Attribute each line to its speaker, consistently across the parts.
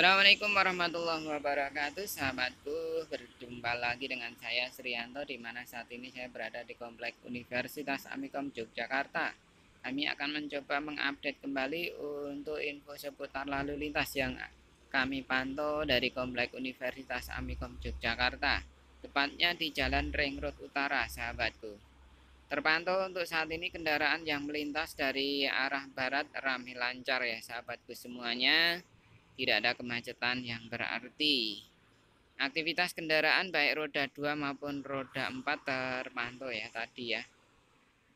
Speaker 1: Assalamualaikum warahmatullahi wabarakatuh sahabatku berjumpa lagi dengan saya Srianto di mana saat ini saya berada di Komplek Universitas Amikom Yogyakarta kami akan mencoba mengupdate kembali untuk info seputar lalu lintas yang kami pantau dari Komplek Universitas Amikom Yogyakarta tepatnya di Jalan Ring Road Utara sahabatku terpantau untuk saat ini kendaraan yang melintas dari arah barat ramai lancar ya sahabatku semuanya tidak ada kemacetan yang berarti. Aktivitas kendaraan baik roda 2 maupun roda 4 terpantau ya tadi ya.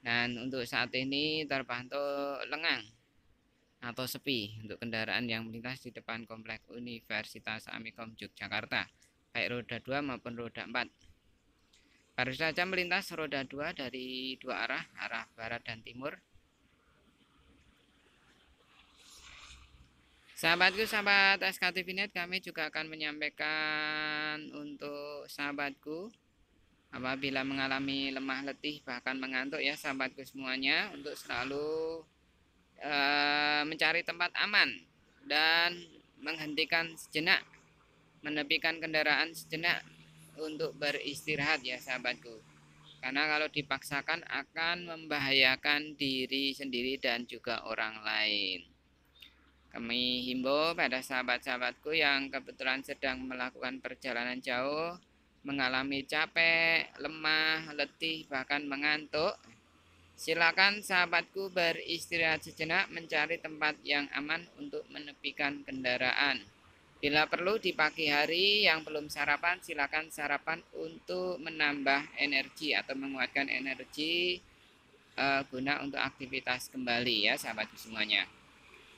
Speaker 1: Dan untuk saat ini terpantau lengang atau sepi untuk kendaraan yang melintas di depan komplek Universitas Amikom Yogyakarta, baik roda 2 maupun roda 4. Baru saja melintas roda 2 dari dua arah, arah barat dan timur, Sahabatku, sahabat SKTV Net, kami juga akan menyampaikan untuk sahabatku apabila mengalami lemah letih bahkan mengantuk ya sahabatku semuanya untuk selalu e, mencari tempat aman dan menghentikan sejenak, menepikan kendaraan sejenak untuk beristirahat ya sahabatku. Karena kalau dipaksakan akan membahayakan diri sendiri dan juga orang lain. Kami himbau pada sahabat-sahabatku yang kebetulan sedang melakukan perjalanan jauh, mengalami capek, lemah, letih, bahkan mengantuk. Silakan sahabatku beristirahat sejenak mencari tempat yang aman untuk menepikan kendaraan. Bila perlu di pagi hari yang belum sarapan silakan sarapan untuk menambah energi atau menguatkan energi uh, guna untuk aktivitas kembali ya sahabatku semuanya.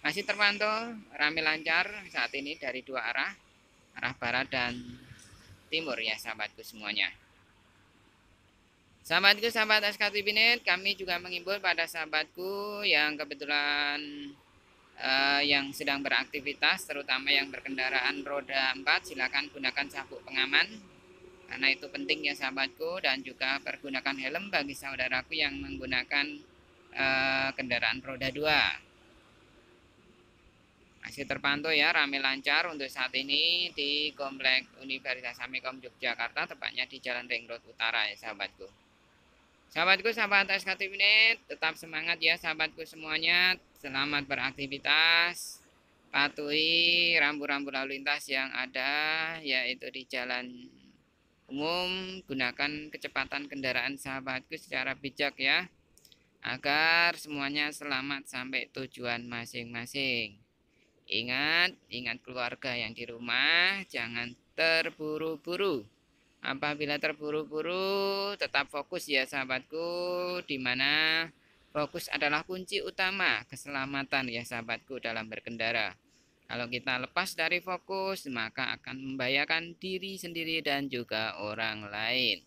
Speaker 1: Masih terpantau ramai lancar saat ini dari dua arah, arah barat dan timur ya sahabatku semuanya. Sahabatku, sahabat SKT Binet, kami juga mengimbau pada sahabatku yang kebetulan eh, yang sedang beraktivitas, terutama yang berkendaraan roda 4, silakan gunakan sabuk pengaman, karena itu penting ya sahabatku, dan juga pergunakan helm bagi saudaraku yang menggunakan eh, kendaraan roda 2 masih terpantau ya ramai lancar untuk saat ini di Komplek Universitas Amikom Yogyakarta, tepatnya di Jalan Ring Road Utara ya sahabatku. Sahabatku, sahabat SKT Unit, tetap semangat ya sahabatku semuanya, selamat beraktivitas, patuhi rambu-rambu lalu lintas yang ada, yaitu di jalan umum, gunakan kecepatan kendaraan sahabatku secara bijak ya agar semuanya selamat sampai tujuan masing-masing. Ingat, ingat keluarga yang di rumah, jangan terburu-buru. Apabila terburu-buru, tetap fokus ya sahabatku, di mana fokus adalah kunci utama keselamatan ya sahabatku dalam berkendara. Kalau kita lepas dari fokus, maka akan membahayakan diri sendiri dan juga orang lain.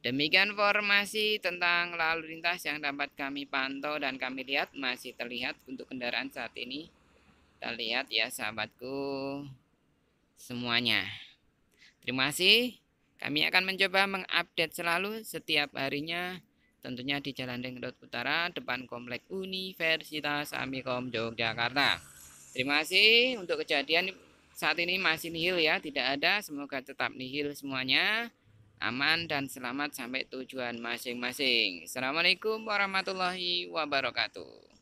Speaker 1: Demikian informasi tentang lalu lintas yang dapat kami pantau dan kami lihat masih terlihat untuk kendaraan saat ini. Kita lihat ya sahabatku semuanya. Terima kasih. Kami akan mencoba mengupdate selalu setiap harinya tentunya di Jalan Ring Utara depan Komplek Universitas Amikom Yogyakarta. Terima kasih untuk kejadian saat ini masih nihil ya, tidak ada. Semoga tetap nihil semuanya. Aman dan selamat sampai tujuan masing-masing. Assalamualaikum warahmatullahi wabarakatuh.